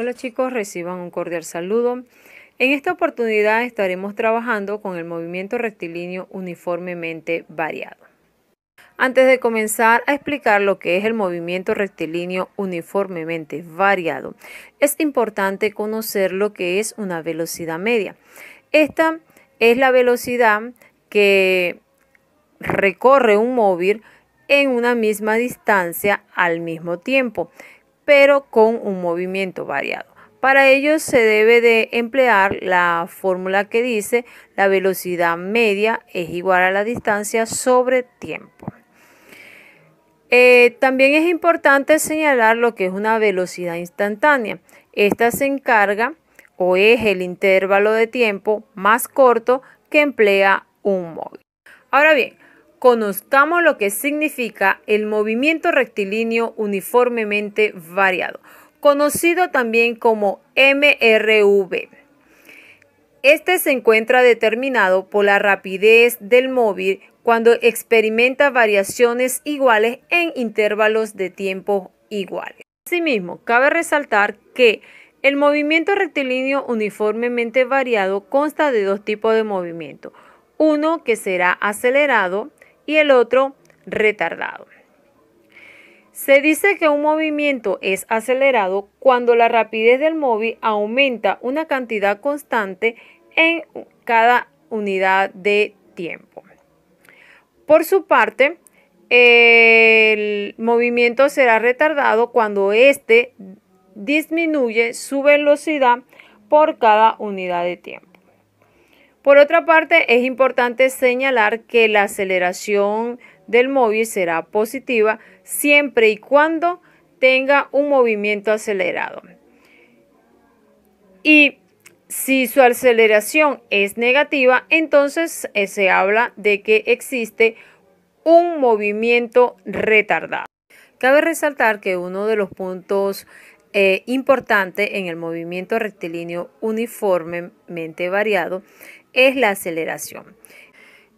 Hola chicos, reciban un cordial saludo. En esta oportunidad estaremos trabajando con el movimiento rectilíneo uniformemente variado. Antes de comenzar a explicar lo que es el movimiento rectilíneo uniformemente variado, es importante conocer lo que es una velocidad media. Esta es la velocidad que recorre un móvil en una misma distancia al mismo tiempo pero con un movimiento variado. Para ello se debe de emplear la fórmula que dice la velocidad media es igual a la distancia sobre tiempo. Eh, también es importante señalar lo que es una velocidad instantánea. Esta se encarga o es el intervalo de tiempo más corto que emplea un móvil. Ahora bien, conozcamos lo que significa el movimiento rectilíneo uniformemente variado, conocido también como MRV. Este se encuentra determinado por la rapidez del móvil cuando experimenta variaciones iguales en intervalos de tiempo iguales. Asimismo, cabe resaltar que el movimiento rectilíneo uniformemente variado consta de dos tipos de movimiento. Uno que será acelerado y el otro retardado. Se dice que un movimiento es acelerado cuando la rapidez del móvil aumenta una cantidad constante en cada unidad de tiempo. Por su parte, el movimiento será retardado cuando éste disminuye su velocidad por cada unidad de tiempo. Por otra parte, es importante señalar que la aceleración del móvil será positiva siempre y cuando tenga un movimiento acelerado. Y si su aceleración es negativa, entonces eh, se habla de que existe un movimiento retardado. Cabe resaltar que uno de los puntos eh, importantes en el movimiento rectilíneo uniformemente variado es la aceleración.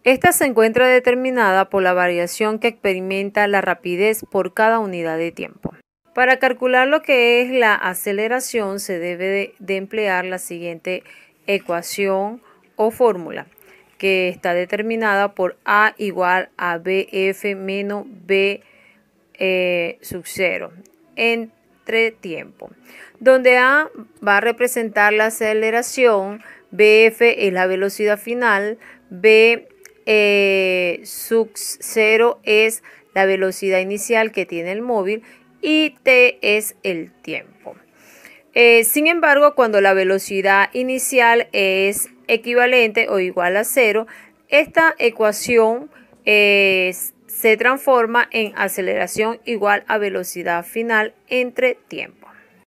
Esta se encuentra determinada por la variación que experimenta la rapidez por cada unidad de tiempo. Para calcular lo que es la aceleración se debe de, emplear la siguiente ecuación o fórmula que está determinada por A igual a BF menos B eh, sub 0 entre tiempo, donde A va a representar la aceleración BF es la velocidad final, B eh, sub 0 es la velocidad inicial que tiene el móvil y T es el tiempo. Eh, sin embargo, cuando la velocidad inicial es equivalente o igual a cero, esta ecuación eh, se transforma en aceleración igual a velocidad final entre tiempo.